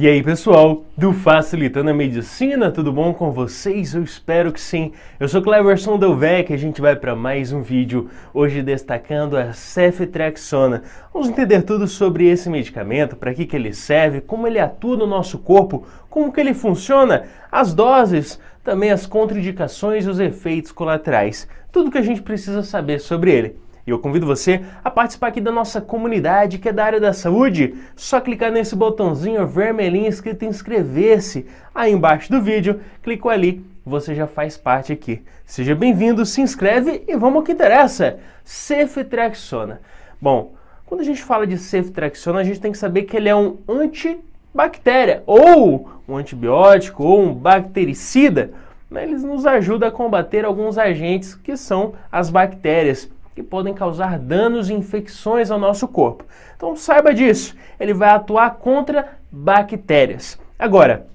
E aí pessoal, do Facilitando a Medicina, tudo bom com vocês? Eu espero que sim. Eu sou Cleverson Delvec e a gente vai para mais um vídeo, hoje destacando a ceftriaxona. Vamos entender tudo sobre esse medicamento, para que, que ele serve, como ele atua no nosso corpo, como que ele funciona, as doses, também as contraindicações e os efeitos colaterais. Tudo que a gente precisa saber sobre ele. E eu convido você a participar aqui da nossa comunidade que é da área da saúde. Só clicar nesse botãozinho vermelhinho escrito inscrever-se aí embaixo do vídeo. Clicou ali, você já faz parte aqui. Seja bem-vindo, se inscreve e vamos ao que interessa. Ceftriaxona. Bom, quando a gente fala de ceftriaxona, a gente tem que saber que ele é um antibactéria ou um antibiótico ou um bactericida. Né? Eles nos ajudam a combater alguns agentes que são as bactérias que podem causar danos e infecções ao nosso corpo. Então saiba disso, ele vai atuar contra bactérias. Agora,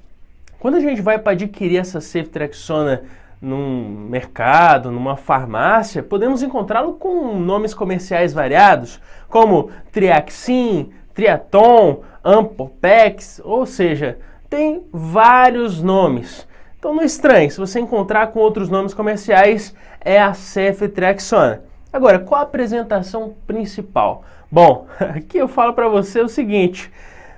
quando a gente vai para adquirir essa ceftriaxona num mercado, numa farmácia, podemos encontrá-lo com nomes comerciais variados, como Triaxin, Triaton, Ampopex, ou seja, tem vários nomes. Então não é estranhe, se você encontrar com outros nomes comerciais, é a ceftriaxona. Agora, qual a apresentação principal? Bom, aqui eu falo para você o seguinte: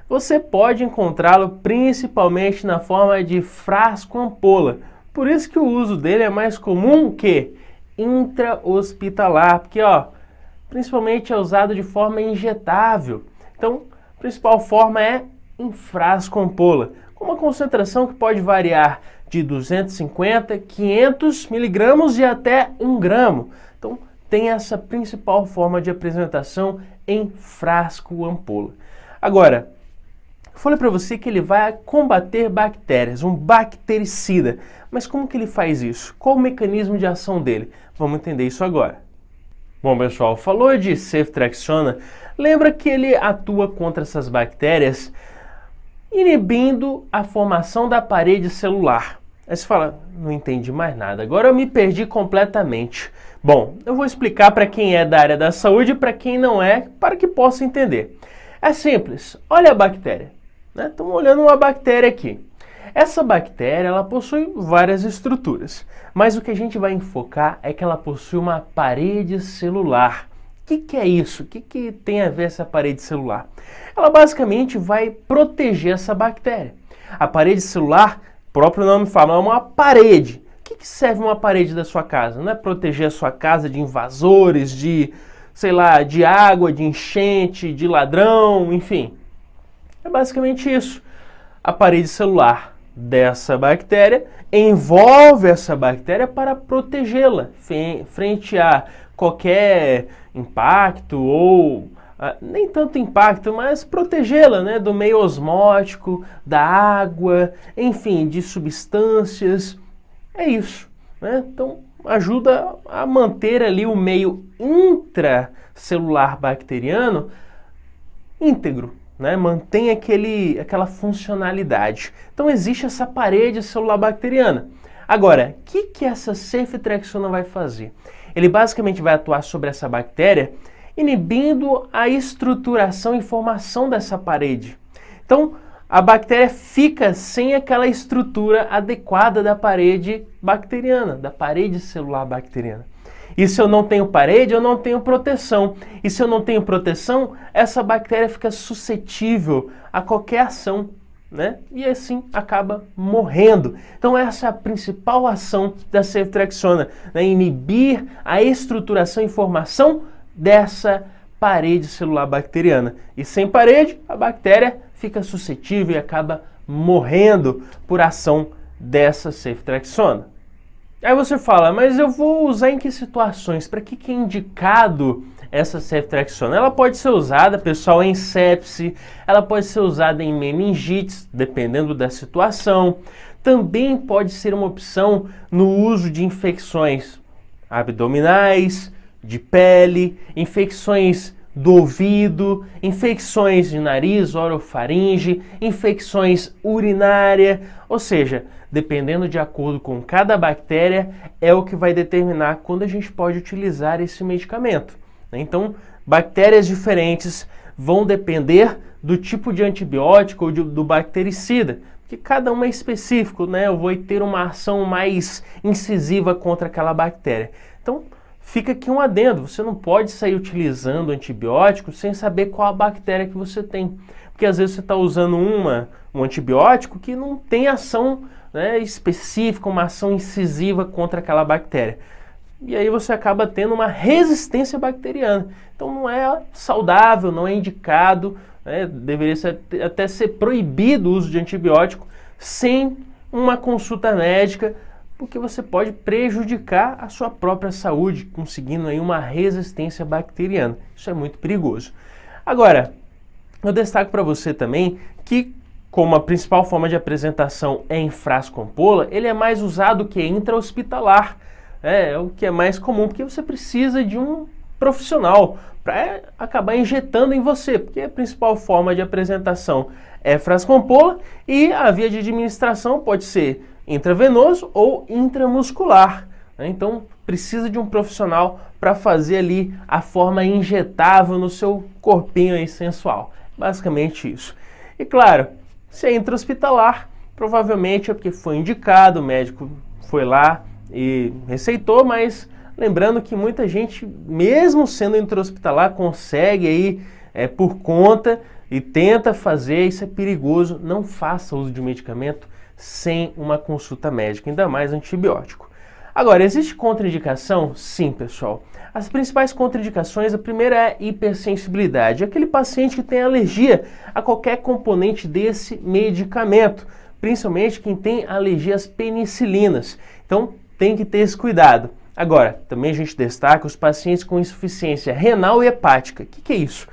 você pode encontrá-lo principalmente na forma de frasco ampola. Por isso que o uso dele é mais comum que intra-hospitalar, porque ó, principalmente é usado de forma injetável. Então, a principal forma é em frasco ampola, com uma concentração que pode variar de 250, 500 miligramas e até 1 gramo. Então, tem essa principal forma de apresentação em frasco ou ampola. Agora, falei para você que ele vai combater bactérias, um bactericida. Mas como que ele faz isso? Qual o mecanismo de ação dele? Vamos entender isso agora. Bom, pessoal, falou de ceftriaxona, lembra que ele atua contra essas bactérias inibindo a formação da parede celular. Aí você fala, não entendi mais nada, agora eu me perdi completamente. Bom, eu vou explicar para quem é da área da saúde e para quem não é, para que possa entender. É simples, olha a bactéria. Né? Estamos olhando uma bactéria aqui. Essa bactéria ela possui várias estruturas, mas o que a gente vai enfocar é que ela possui uma parede celular. O que, que, é isso? O que, que tem a ver essa parede celular? Ela basicamente vai proteger essa bactéria. A parede celular próprio nome fala, é uma parede. O que, que serve uma parede da sua casa? Não é proteger a sua casa de invasores, de, sei lá, de água, de enchente, de ladrão, enfim. É basicamente isso. A parede celular dessa bactéria envolve essa bactéria para protegê-la frente a qualquer impacto ou ah, nem tanto impacto, mas protegê-la né, do meio osmótico, da água, enfim, de substâncias. É isso. Né? Então, ajuda a manter ali o meio intracelular bacteriano íntegro, né? mantém aquele, aquela funcionalidade. Então, existe essa parede celular bacteriana. Agora, o que, que essa ceftriaxona vai fazer? Ele basicamente vai atuar sobre essa bactéria inibindo a estruturação e formação dessa parede. Então, a bactéria fica sem aquela estrutura adequada da parede bacteriana, da parede celular bacteriana. E se eu não tenho parede, eu não tenho proteção. E se eu não tenho proteção, essa bactéria fica suscetível a qualquer ação, né? E assim acaba morrendo. Então essa é a principal ação da ceftriaxona, né? inibir a estruturação e formação dessa parede celular bacteriana. E sem parede, a bactéria fica suscetível e acaba morrendo por ação dessa ceftriaxona. Aí você fala, mas eu vou usar em que situações? Para que, que é indicado essa ceftriaxona? Ela pode ser usada, pessoal, em sepse, ela pode ser usada em meningites, dependendo da situação. Também pode ser uma opção no uso de infecções abdominais, de pele, infecções do ouvido, infecções de nariz, orofaringe, infecções urinária, ou seja, dependendo de acordo com cada bactéria, é o que vai determinar quando a gente pode utilizar esse medicamento. Né? Então, bactérias diferentes vão depender do tipo de antibiótico ou de, do bactericida, que cada um é específico, né? Eu vou ter uma ação mais incisiva contra aquela bactéria. Então, Fica aqui um adendo, você não pode sair utilizando antibiótico sem saber qual a bactéria que você tem. Porque às vezes você está usando uma, um antibiótico que não tem ação né, específica, uma ação incisiva contra aquela bactéria. E aí você acaba tendo uma resistência bacteriana. Então não é saudável, não é indicado, né, deveria ser, até ser proibido o uso de antibiótico sem uma consulta médica porque você pode prejudicar a sua própria saúde, conseguindo aí uma resistência bacteriana. Isso é muito perigoso. Agora, eu destaco para você também que como a principal forma de apresentação é em frasco ampola, ele é mais usado que intra-hospitalar. É, é o que é mais comum, porque você precisa de um profissional para é, acabar injetando em você, porque a principal forma de apresentação é frascompola e a via de administração pode ser intravenoso ou intramuscular. Né? Então precisa de um profissional para fazer ali a forma injetável no seu corpinho aí sensual. Basicamente isso. E claro, se é intra-hospitalar, provavelmente é porque foi indicado, o médico foi lá e receitou, mas lembrando que muita gente, mesmo sendo intra-hospitalar, consegue aí é, por conta e tenta fazer, isso é perigoso. Não faça uso de medicamento sem uma consulta médica, ainda mais antibiótico. Agora, existe contraindicação? Sim, pessoal. As principais contraindicações, a primeira é a hipersensibilidade, é aquele paciente que tem alergia a qualquer componente desse medicamento, principalmente quem tem alergia às penicilinas. Então, tem que ter esse cuidado. Agora, também a gente destaca os pacientes com insuficiência renal e hepática. O que, que é isso?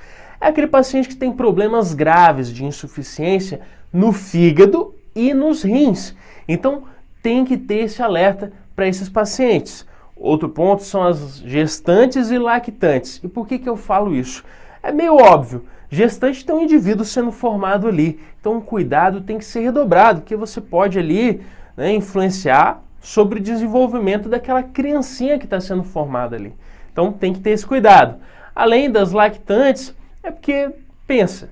é aquele paciente que tem problemas graves de insuficiência no fígado e nos rins. Então, tem que ter esse alerta para esses pacientes. Outro ponto são as gestantes e lactantes. E por que, que eu falo isso? É meio óbvio. Gestante tem um indivíduo sendo formado ali. Então, o cuidado tem que ser redobrado, porque você pode ali né, influenciar sobre o desenvolvimento daquela criancinha que está sendo formada ali. Então, tem que ter esse cuidado. Além das lactantes, é porque, pensa,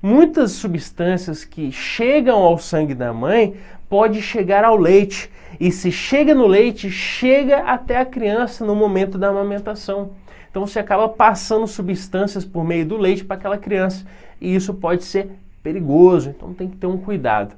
muitas substâncias que chegam ao sangue da mãe pode chegar ao leite. E se chega no leite, chega até a criança no momento da amamentação. Então você acaba passando substâncias por meio do leite para aquela criança. E isso pode ser perigoso, então tem que ter um cuidado.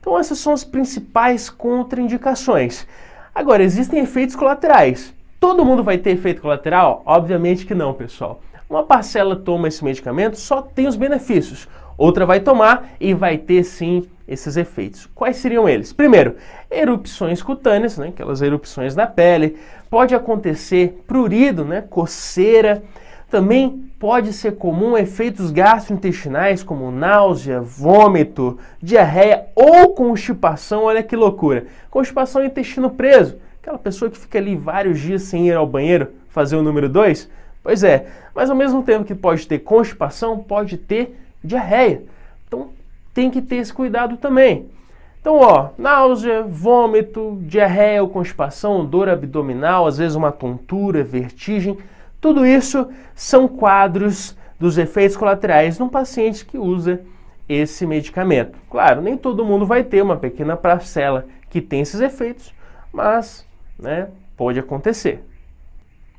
Então essas são as principais contraindicações. Agora, existem efeitos colaterais. Todo mundo vai ter efeito colateral? Obviamente que não, pessoal. Uma parcela toma esse medicamento, só tem os benefícios. Outra vai tomar e vai ter sim esses efeitos. Quais seriam eles? Primeiro, erupções cutâneas, né, aquelas erupções na pele. Pode acontecer prurido, né, coceira. Também pode ser comum efeitos gastrointestinais como náusea, vômito, diarreia ou constipação. Olha que loucura! Constipação é intestino preso. Aquela pessoa que fica ali vários dias sem ir ao banheiro, fazer o número 2, Pois é, mas ao mesmo tempo que pode ter constipação, pode ter diarreia. Então tem que ter esse cuidado também. Então, ó, náusea, vômito, diarreia ou constipação, dor abdominal, às vezes uma tontura, vertigem, tudo isso são quadros dos efeitos colaterais num paciente que usa esse medicamento. Claro, nem todo mundo vai ter uma pequena parcela que tem esses efeitos, mas né, pode acontecer.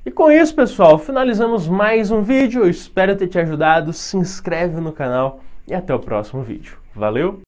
E com isso, pessoal, finalizamos mais um vídeo. Eu espero ter te ajudado. Se inscreve no canal e até o próximo vídeo. Valeu!